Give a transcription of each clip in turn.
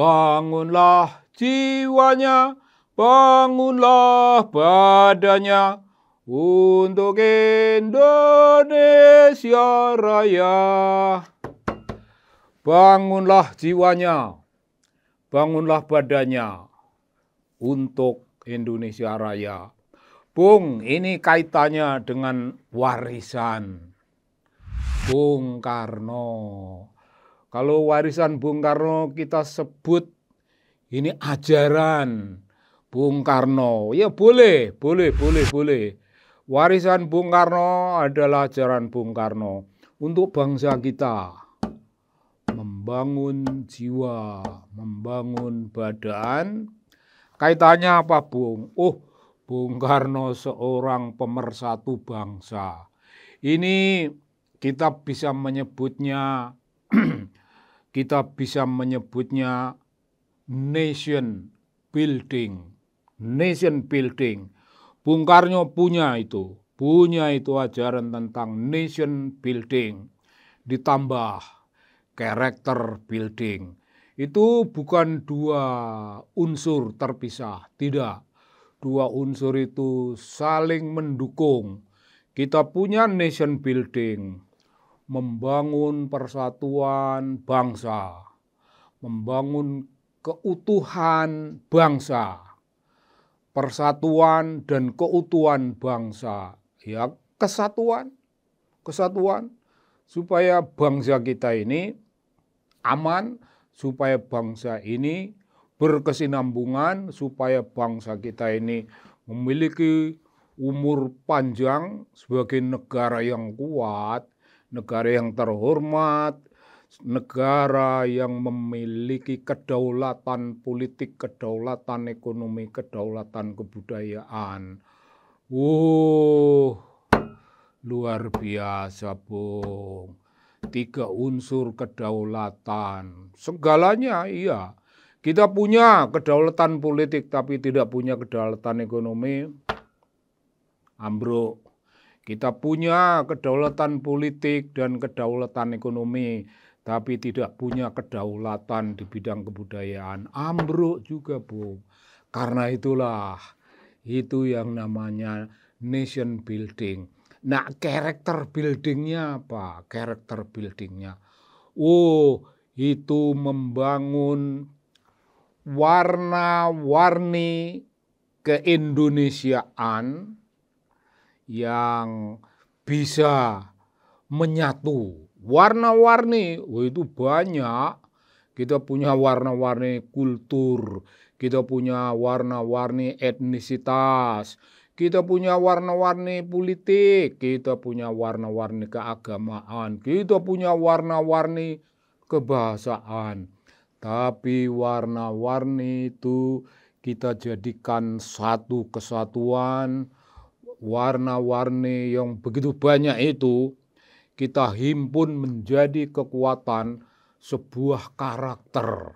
Bangunlah jiwanya, bangunlah badannya untuk Indonesia Raya. Bangunlah jiwanya, bangunlah badannya untuk Indonesia Raya. Bung, ini kaitannya dengan warisan. Bung Karno. Kalau warisan Bung Karno kita sebut ini ajaran Bung Karno. Ya boleh, boleh, boleh, boleh. Warisan Bung Karno adalah ajaran Bung Karno untuk bangsa kita. Membangun jiwa, membangun badan. Kaitannya apa Bung? Oh, Bung Karno seorang pemersatu bangsa. Ini kita bisa menyebutnya kita bisa menyebutnya nation building. Nation building. Bung Karno punya itu, punya itu ajaran tentang nation building. Ditambah character building. Itu bukan dua unsur terpisah, tidak. Dua unsur itu saling mendukung. Kita punya nation building, membangun persatuan bangsa, membangun keutuhan bangsa, persatuan dan keutuhan bangsa, ya kesatuan, kesatuan supaya bangsa kita ini aman, supaya bangsa ini berkesinambungan, supaya bangsa kita ini memiliki umur panjang sebagai negara yang kuat, negara yang terhormat, negara yang memiliki kedaulatan politik, kedaulatan ekonomi, kedaulatan kebudayaan. Wuh, luar biasa, Bung. Tiga unsur kedaulatan. Segalanya iya. Kita punya kedaulatan politik tapi tidak punya kedaulatan ekonomi. Ambruk. Kita punya kedaulatan politik dan kedaulatan ekonomi, tapi tidak punya kedaulatan di bidang kebudayaan. Ambruk juga, Bu. Karena itulah itu yang namanya nation building. Nah, karakter buildingnya apa? Karakter buildingnya, oh itu membangun warna-warni keindonesiaan yang bisa menyatu. Warna-warni, oh itu banyak. Kita punya warna-warni kultur, kita punya warna-warni etnisitas, kita punya warna-warni politik, kita punya warna-warni keagamaan, kita punya warna-warni kebahasaan. Tapi warna-warni itu kita jadikan satu kesatuan warna-warni yang begitu banyak itu kita himpun menjadi kekuatan sebuah karakter.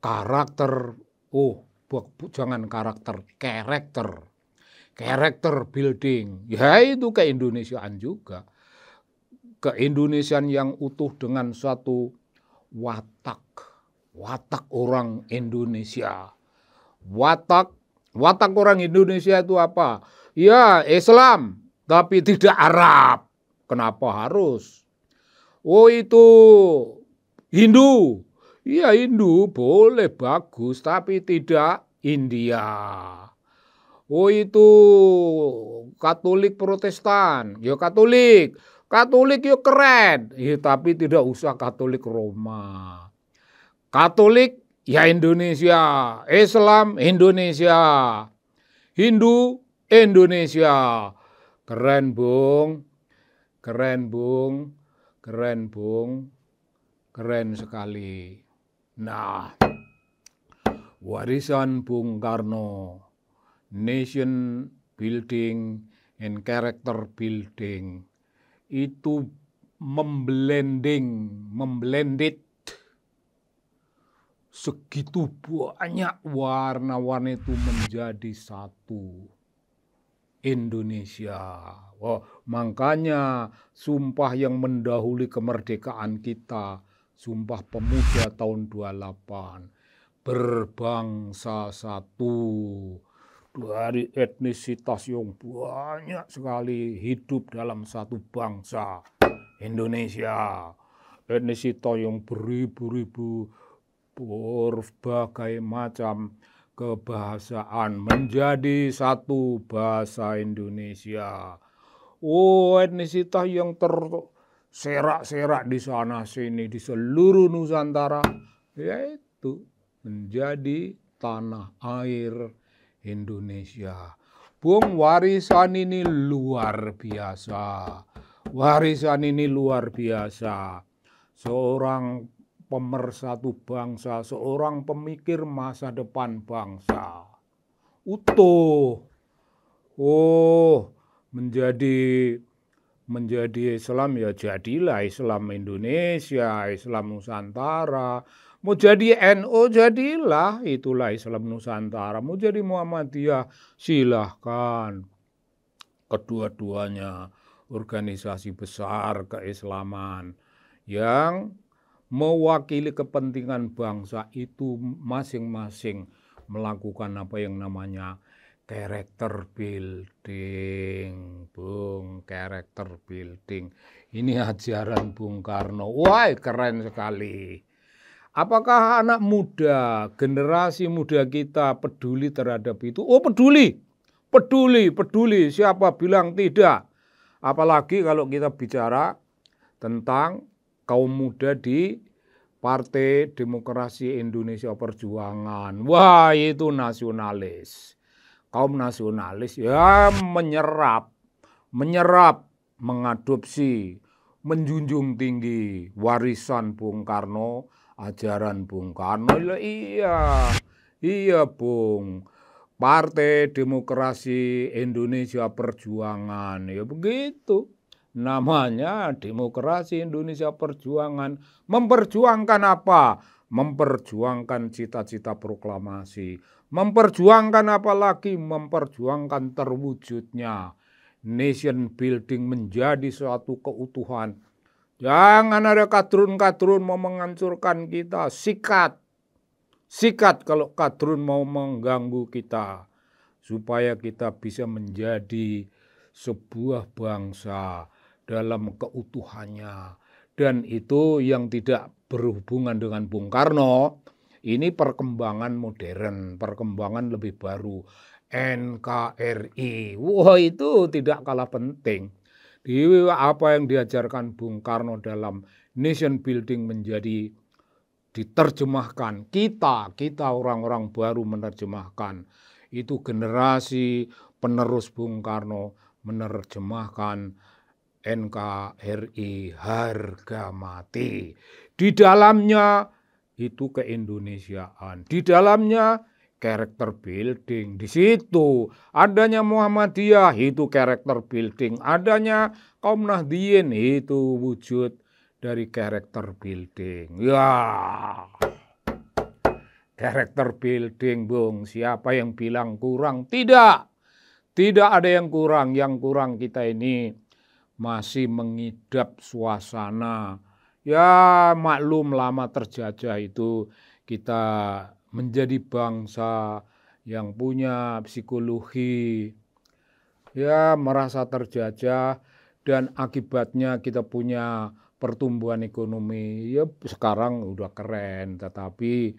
Karakter, oh jangan karakter, karakter. Karakter building, ya itu keindonesiaan juga. Keindonesiaan yang utuh dengan suatu watak. Watak orang Indonesia. Watak, watak orang Indonesia itu apa? Ya Islam, tapi tidak Arab. Kenapa harus? Oh itu Hindu. Ya Hindu boleh bagus tapi tidak India. Oh itu Katolik Protestan. Ya Katolik. Katolik ya keren. Ya, tapi tidak usah Katolik Roma. Katolik ya Indonesia. Islam Indonesia. Hindu Indonesia. Keren, Bung. Keren, Bung. Keren, Bung. Keren sekali. Nah, warisan Bung Karno, nation building and character building itu memblending, memblended segitu banyak warna-warna itu menjadi satu. Indonesia. Oh, makanya sumpah yang mendahului kemerdekaan kita, sumpah pemuda tahun 28, berbangsa satu, dari etnisitas yang banyak sekali hidup dalam satu bangsa, Indonesia. Etnisitas yang beribu-ribu berbagai macam kebahasaan menjadi satu bahasa Indonesia. Oh, etnisitas yang terserak-serak di sana sini di seluruh Nusantara yaitu menjadi tanah air Indonesia. Bung warisan ini luar biasa. Warisan ini luar biasa. Seorang pemersatu bangsa, seorang pemikir masa depan bangsa. Utuh. Oh, menjadi menjadi Islam ya jadilah Islam Indonesia, Islam Nusantara. Mau jadi NU NO, jadilah, itulah Islam Nusantara. Mau jadi Muhammadiyah silahkan. Kedua-duanya organisasi besar keislaman yang mewakili kepentingan bangsa itu masing-masing melakukan apa yang namanya character building, Bung, character building. Ini ajaran Bung Karno. Wah, keren sekali. Apakah anak muda, generasi muda kita peduli terhadap itu? Oh, peduli. Peduli, peduli. Siapa bilang tidak? Apalagi kalau kita bicara tentang kaum muda di Partai Demokrasi Indonesia Perjuangan. Wah, itu nasionalis. Kaum nasionalis ya menyerap, menyerap, mengadopsi, menjunjung tinggi warisan Bung Karno, ajaran Bung Karno. Iya, iya Bung. Partai Demokrasi Indonesia Perjuangan. Ya begitu. Namanya demokrasi Indonesia Perjuangan. Memperjuangkan apa? Memperjuangkan cita-cita proklamasi. Memperjuangkan apalagi? Memperjuangkan terwujudnya. Nation building menjadi suatu keutuhan. Jangan ada kadrun-kadrun mau menghancurkan kita. Sikat. Sikat kalau kadrun mau mengganggu kita. Supaya kita bisa menjadi sebuah bangsa dalam keutuhannya. Dan itu yang tidak berhubungan dengan Bung Karno, ini perkembangan modern, perkembangan lebih baru. NKRI, wah wow, itu tidak kalah penting. Di apa yang diajarkan Bung Karno dalam nation building menjadi diterjemahkan. Kita, kita orang-orang baru menerjemahkan. Itu generasi penerus Bung Karno menerjemahkan NKRI harga mati. Di dalamnya itu keindonesiaan, di dalamnya karakter building. Di situ adanya Muhammadiyah itu karakter building, adanya kaum Nahdien itu wujud dari karakter building. Ya. Karakter building, Bung. Siapa yang bilang kurang? Tidak. Tidak ada yang kurang. Yang kurang kita ini masih mengidap suasana ya maklum lama terjajah itu kita menjadi bangsa yang punya psikologi ya merasa terjajah dan akibatnya kita punya pertumbuhan ekonomi ya sekarang udah keren tetapi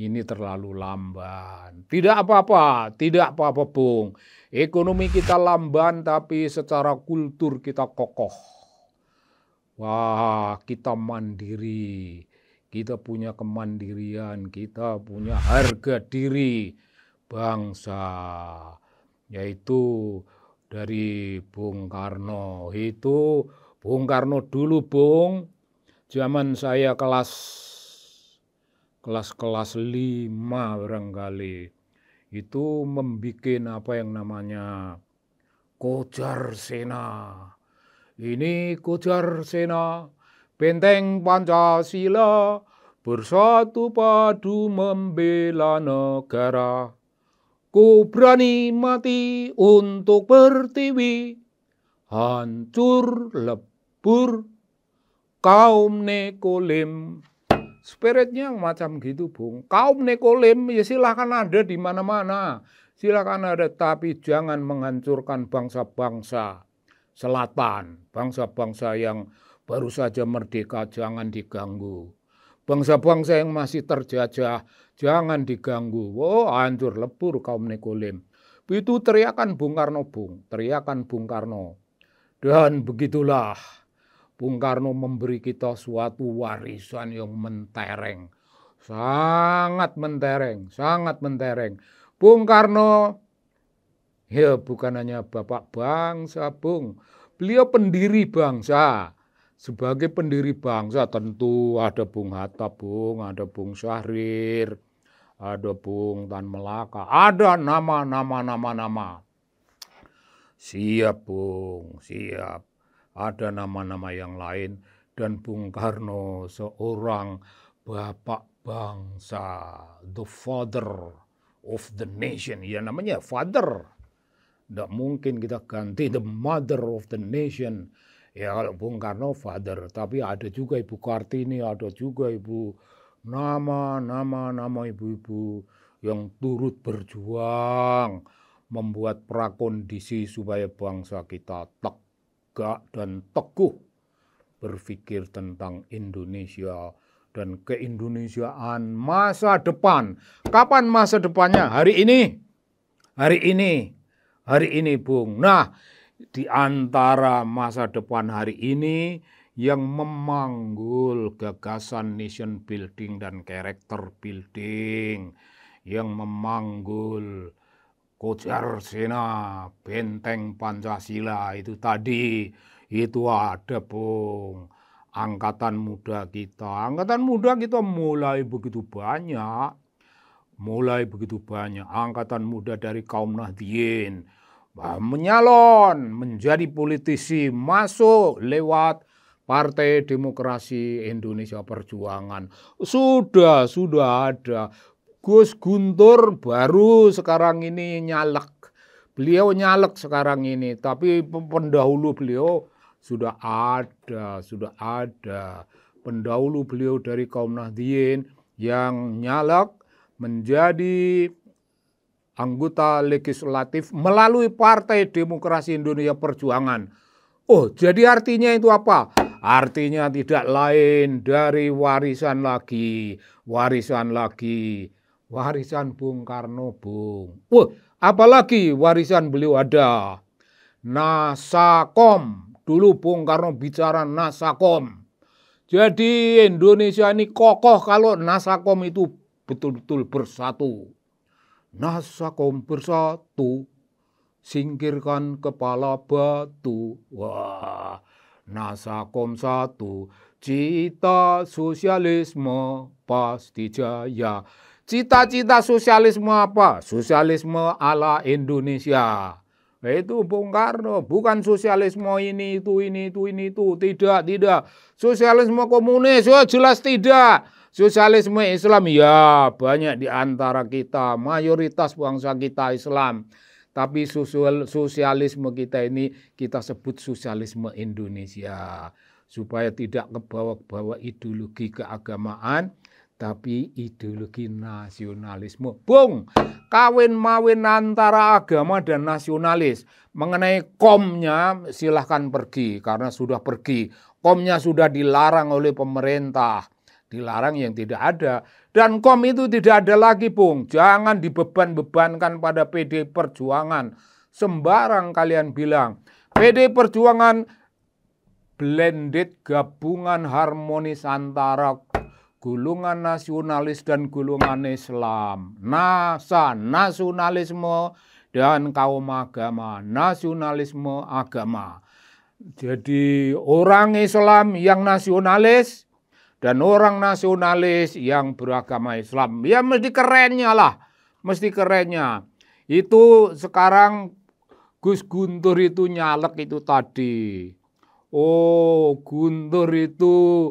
ini terlalu lamban. Tidak apa-apa, tidak apa-apa Bung. Ekonomi kita lamban tapi secara kultur kita kokoh. Wah, kita mandiri. Kita punya kemandirian, kita punya harga diri bangsa. Yaitu dari Bung Karno. Itu Bung Karno dulu, Bung. Zaman saya kelas kelas-kelas lima barangkali itu membuat apa yang namanya Kojar Sena. Ini Kojar Sena, benteng Pancasila, bersatu padu membela negara. Ku berani mati untuk pertiwi, hancur lebur kaum Nekolim Spiritnya macam gitu, Bung. Kaum nekolim ya silahkan ada di mana-mana. Silahkan ada, tapi jangan menghancurkan bangsa-bangsa selatan. Bangsa-bangsa yang baru saja merdeka jangan diganggu. Bangsa-bangsa yang masih terjajah jangan diganggu. Oh, hancur lebur kaum nekolim Itu teriakan Bung Karno, Bung. Teriakan Bung Karno. Dan begitulah Bung Karno memberi kita suatu warisan yang mentereng. Sangat mentereng, sangat mentereng. Bung Karno, ya bukan hanya bapak bangsa, Bung. Beliau pendiri bangsa. Sebagai pendiri bangsa tentu ada Bung Hatta, Bung, ada Bung Syahrir, ada Bung Tan Melaka, ada nama-nama nama-nama. Siap, Bung, siap ada nama-nama yang lain, dan Bung Karno seorang bapak bangsa, the father of the nation. Ya namanya father. Tidak mungkin kita ganti the mother of the nation. Ya kalau Bung Karno father, tapi ada juga Ibu Kartini, ada juga Ibu nama, nama, nama ibu-ibu yang turut berjuang membuat prakondisi supaya bangsa kita tak tegak dan teguh berpikir tentang Indonesia dan keindonesiaan masa depan. Kapan masa depannya? Hari ini. Hari ini. Hari ini, Bung. Nah, di antara masa depan hari ini yang memanggul gagasan nation building dan character building, yang memanggul Kujar Sena, Benteng Pancasila itu tadi, itu ada Bung. Angkatan muda kita, angkatan muda kita mulai begitu banyak, mulai begitu banyak angkatan muda dari kaum nahdien menyalon menjadi politisi masuk lewat Partai Demokrasi Indonesia Perjuangan. Sudah, sudah ada. Gus Guntur baru sekarang ini nyalek. Beliau nyalek sekarang ini, tapi pendahulu beliau sudah ada, sudah ada. Pendahulu beliau dari kaum nahdien yang nyalek menjadi anggota legislatif melalui Partai Demokrasi Indonesia Perjuangan. Oh, jadi artinya itu apa? Artinya tidak lain dari warisan lagi, warisan lagi warisan Bung Karno, Bung. Wah, apalagi warisan beliau ada Nasakom. Dulu Bung Karno bicara Nasakom. Jadi Indonesia ini kokoh kalau Nasakom itu betul-betul bersatu. Nasakom bersatu, singkirkan kepala batu. Wah, Nasakom satu, cita sosialisme pasti jaya. Cita-cita sosialisme apa? Sosialisme ala Indonesia. Itu Bung Karno, bukan sosialisme ini, itu, ini, itu, ini, itu. Tidak, tidak. Sosialisme komunis, oh, jelas tidak. Sosialisme Islam, ya banyak di antara kita. Mayoritas bangsa kita Islam. Tapi sosial, sosialisme kita ini kita sebut sosialisme Indonesia. Supaya tidak kebawa-bawa ideologi keagamaan, tapi ideologi nasionalisme. Bung, kawin mawin antara agama dan nasionalis. Mengenai komnya silahkan pergi karena sudah pergi. Komnya sudah dilarang oleh pemerintah. Dilarang yang tidak ada. Dan kom itu tidak ada lagi, Bung. Jangan dibeban-bebankan pada PD Perjuangan. Sembarang kalian bilang. PD Perjuangan blended gabungan harmonis antara Gulungan nasionalis dan gulungan Islam. NASA, nasionalisme dan kaum agama, nasionalisme agama. Jadi orang Islam yang nasionalis dan orang nasionalis yang beragama Islam. Ya mesti kerennya lah, mesti kerennya. Itu sekarang Gus Guntur itu nyalek itu tadi. Oh, Guntur itu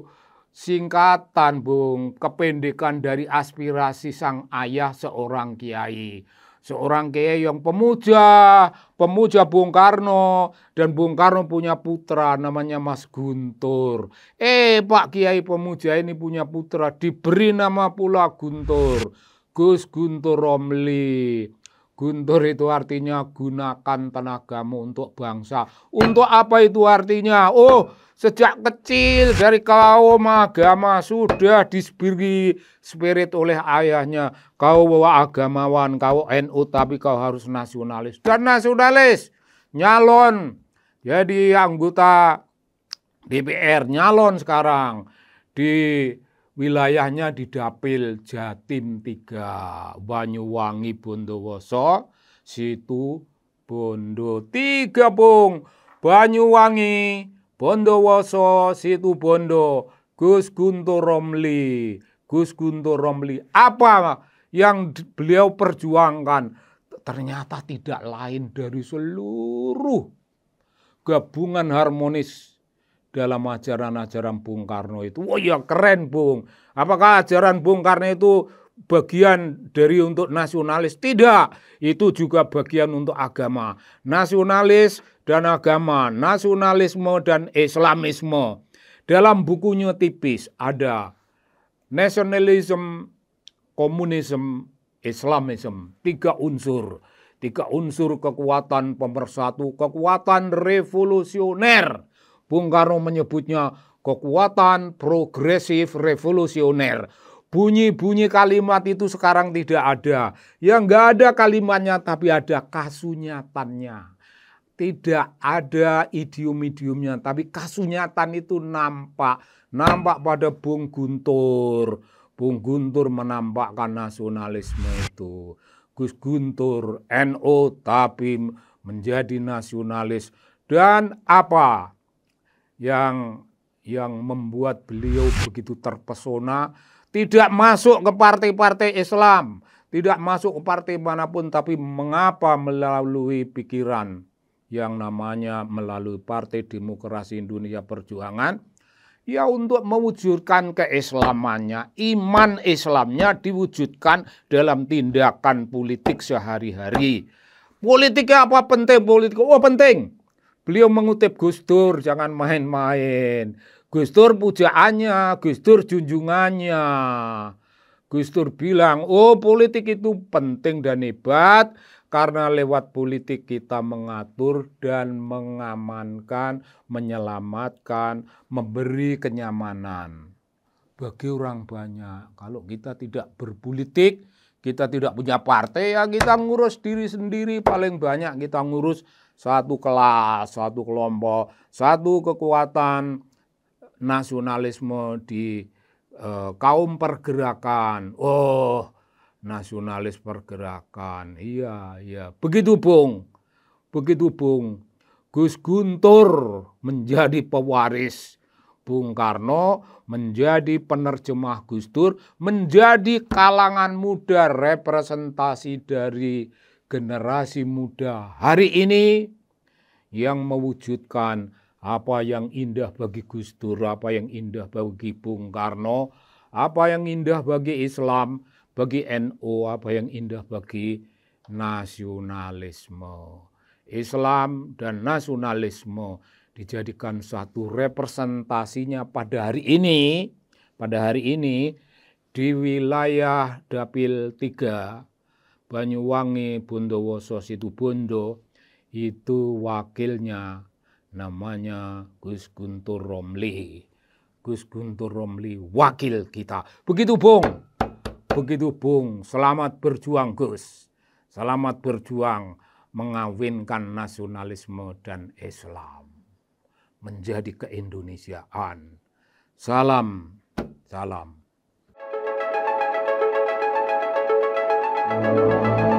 singkatan Bung, kependekan dari aspirasi sang ayah seorang kiai. Seorang kiai yang pemuja, pemuja Bung Karno dan Bung Karno punya putra namanya Mas Guntur. Eh, Pak Kiai pemuja ini punya putra diberi nama pula Guntur. Gus Guntur Romli. Guntur itu artinya gunakan tenagamu untuk bangsa. Untuk apa itu artinya? Oh, Sejak kecil dari kaum agama sudah dispiri spirit oleh ayahnya. Kau bawa agamawan, kau NU tapi kau harus nasionalis. Dan nasionalis nyalon jadi anggota DPR nyalon sekarang di wilayahnya di Dapil Jatim 3, Banyuwangi Bondowoso, situ Bondo 3 Bung, Banyuwangi Bondowoso Situ Bondo Gus Guntur Romli Gus Guntur Romli apa yang beliau perjuangkan ternyata tidak lain dari seluruh gabungan harmonis dalam ajaran-ajaran Bung Karno itu. oh ya keren Bung. Apakah ajaran Bung Karno itu bagian dari untuk nasionalis? Tidak. Itu juga bagian untuk agama. Nasionalis dan agama, nasionalisme dan Islamisme. Dalam bukunya tipis ada nasionalisme, komunisme, Islamisme, tiga unsur. Tiga unsur kekuatan pemersatu, kekuatan revolusioner. Bung Karno menyebutnya kekuatan progresif revolusioner. Bunyi-bunyi kalimat itu sekarang tidak ada. yang enggak ada kalimatnya tapi ada kasunyatannya tidak ada idiom-idiomnya, tapi kasunyatan itu nampak. Nampak pada Bung Guntur. Bung Guntur menampakkan nasionalisme itu. Gus Guntur, NO tapi menjadi nasionalis. Dan apa yang yang membuat beliau begitu terpesona tidak masuk ke partai-partai Islam, tidak masuk ke partai manapun tapi mengapa melalui pikiran yang namanya melalui Partai Demokrasi Indonesia Perjuangan ya untuk mewujudkan keislamannya, iman Islamnya diwujudkan dalam tindakan politik sehari-hari. Politiknya apa penting politik? Oh penting. Beliau mengutip Gus Dur, jangan main-main. Gus Dur pujaannya, Gus Dur junjungannya. Gus Dur bilang, oh politik itu penting dan hebat karena lewat politik kita mengatur dan mengamankan, menyelamatkan, memberi kenyamanan bagi orang banyak. Kalau kita tidak berpolitik, kita tidak punya partai, ya kita ngurus diri sendiri. Paling banyak kita ngurus satu kelas, satu kelompok, satu kekuatan nasionalisme di eh, kaum pergerakan. Oh, nasionalis pergerakan. Iya, iya. Begitu Bung. Begitu Bung. Gus Guntur menjadi pewaris Bung Karno menjadi penerjemah Gus Dur, menjadi kalangan muda representasi dari generasi muda hari ini yang mewujudkan apa yang indah bagi Gus Dur, apa yang indah bagi Bung Karno, apa yang indah bagi Islam, bagi NU apa yang indah bagi nasionalisme. Islam dan nasionalisme dijadikan satu representasinya pada hari ini, pada hari ini di wilayah Dapil 3 Banyuwangi Bondowoso Situbondo itu wakilnya namanya Gus Guntur Romli. Gus Guntur Romli wakil kita. Begitu Bung. Begitu Bung, selamat berjuang Gus. Selamat berjuang mengawinkan nasionalisme dan Islam menjadi keindonesiaan. Salam, salam. thank you